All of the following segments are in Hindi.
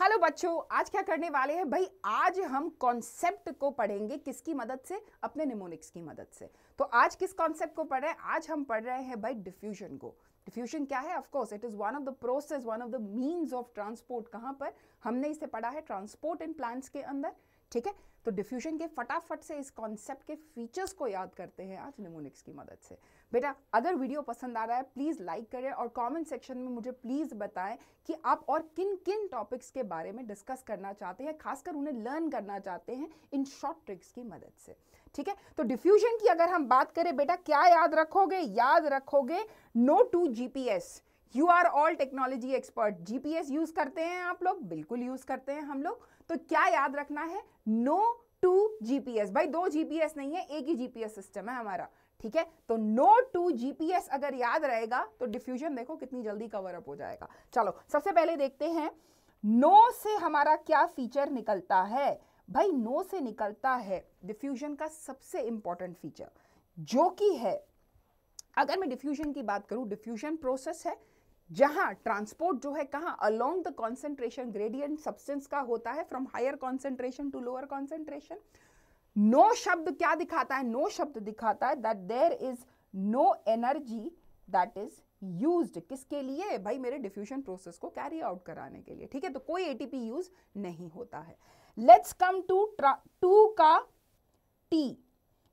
हेलो बच्चों आज क्या करने वाले हैं भाई आज हम कॉन्सेप्ट को पढ़ेंगे किसकी मदद से अपने निमोनिक्स की मदद से तो आज किस कॉन्सेप्ट को पढ़ रहे हैं आज हम पढ़ रहे हैं भाई डिफ्यूजन को डिफ्यूजन क्या है of course it is one of the process one of the means of transport कहाँ पर हमने इसे पढ़ा है ट्रांसपोर्ट इन प्लांट्स के अंदर ठीक है तो डिफ्यूजन के फटाफट से इस कॉन्सेप्ट के फीचर्स को याद करते हैं आज निमोनिक्स की मदद से बेटा अगर वीडियो पसंद आ रहा है प्लीज़ लाइक करें और कमेंट सेक्शन में मुझे प्लीज़ बताएं कि आप और किन किन टॉपिक्स के बारे में डिस्कस करना चाहते हैं खासकर उन्हें लर्न करना चाहते हैं इन शॉर्ट ट्रिक्स की मदद से ठीक है तो डिफ्यूजन की अगर हम बात करें बेटा क्या याद रखोगे याद रखोगे no to G you are all technology expert GPS use करते हैं आप लोग बिल्कुल यूज करते हैं हम लोग तो क्या याद रखना है नो टू जीपीएस भाई दो जीपीएस नहीं है एक ही जीपीएस सिस्टम है हमारा ठीक है तो नो टू जीपीएस अगर याद रहेगा तो डिफ्यूजन देखो कितनी जल्दी कवर अप हो जाएगा चलो सबसे पहले देखते हैं नो से हमारा क्या फीचर निकलता है भाई नो से निकलता है डिफ्यूजन का सबसे इंपॉर्टेंट फीचर जो कि है अगर मैं डिफ्यूजन की बात करूं डिफ्यूजन प्रोसेस है जहां ट्रांसपोर्ट जो है कहां along the concentration gradient substance का होता है from higher concentration to lower concentration no शब्द क्या दिखाता है नो no शब्द दिखाता है that there is no energy that is use किसके लिए भाई मेरे डिफ्यूजन प्रोसेस को कैरी आउट कराने के लिए ठीक है तो कोई एटीपी यूज नहीं होता है लेट्स कम टू टू का टी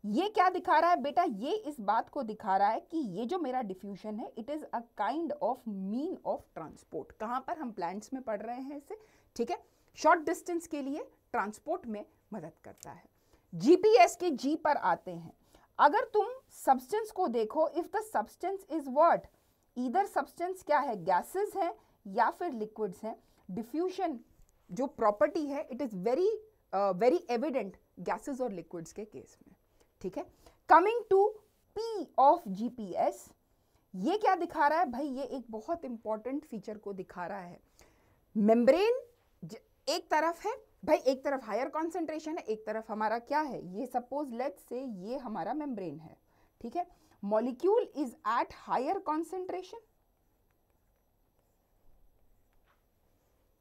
ये क्या दिखा रहा है बेटा ये इस बात को दिखा रहा है कि ये जो मेरा डिफ्यूजन है it is a kind of mean of transport कहाँ पर हम प्लांट्स में पढ़ रहे हैं इसे ठीक है शॉर्ट डिस्टेंस के लिए ट्रांसपोर्ट में मदद करता है जीपीएस के जी पर आते हैं अगर तुम सब्सटेंस को देखो इफ़ द सब्सटेंस इज वर्ट इधर सब्सटेंस क्या है गैसेज हैं या फिर लिक्विड्स हैं डिफ्यूजन जो प्रॉपर्टी है it is very very evident gases और लिक्विड्स के केस में ठीक है coming to P of GPS ये क्या दिखा रहा है भाई ये एक बहुत इंपॉर्टेंट फीचर को दिखा रहा है मेम्ब्रेन एक तरफ है भाई एक तरफ हायर कॉन्सेंट्रेशन है एक तरफ हमारा क्या है ये सपोज लेट से ये हमारा मेम्ब्रेन है ठीक है molecule is at higher concentration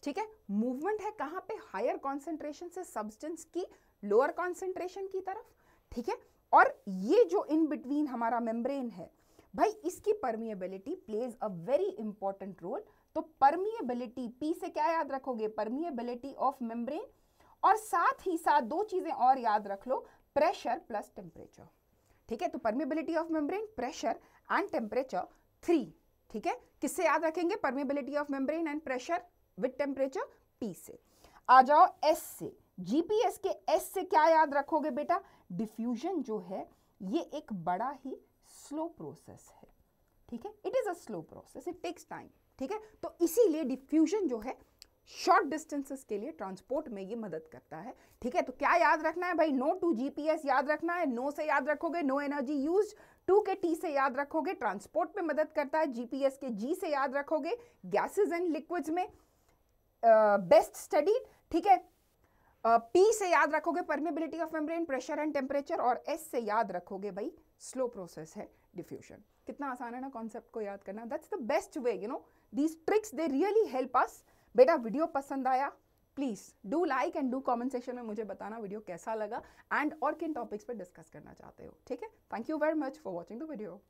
ठीक है मूवमेंट है कहां पे हायर कॉन्सेंट्रेशन से सब्सटेंस की लोअर कॉन्सेंट्रेशन की तरफ ठीक है और ये जो इन बिटवीन हमारा मेम्ब्रेन है भाई इसकी permeability plays a very important role तो परमिएबिलिटी पी से क्या याद रखोगे परमिएबिलिटी ऑफ मेम्ब्रेन और साथ ही साथ दो चीजें और याद रख लो प्रेशर प्लस टेम्परेचर ठीक है तो permeability of membrane pressure and temperature three ठीक है किससे याद रखेंगे permeability of membrane and pressure with temperature P से आ जाओ एस से जीपीएस के एस से क्या याद रखोगे बेटा डिफ्यूजन जो है ये एक बड़ा ही स्लो प्रोसेस है ठीक है it is a slow process it takes time ठीक है तो इसीलिए डिफ्यूजन जो है शॉर्ट डिस्टेंसेस के लिए ट्रांसपोर्ट में ये मदद करता है ठीक है तो क्या याद रखना है भाई नो टू जीपीएस याद रखना है नो से याद रखोगे नो एनर्जी यूज टू के टी से याद रखोगे ट्रांसपोर्ट में मदद करता है जीपीएस के जी से याद रखोगे गैसेज एंड लिक्विड्स में बेस्ट uh, स्टडीड ठीक है पी से याद रखोगे permeability of membrane pressure and temperature और एस से याद रखोगे भाई स्लो प्रोसेस है डिफ्यूजन कितना आसान है ना कॉन्सेप्ट को याद करना that's the best way you know these tricks they really help us बेटा वीडियो पसंद आया please do like and do comment section में मुझे बताना वीडियो कैसा लगा एंड और किन टॉपिक्स पर डिस्कस करना चाहते हो ठीक है thank you very much for watching the video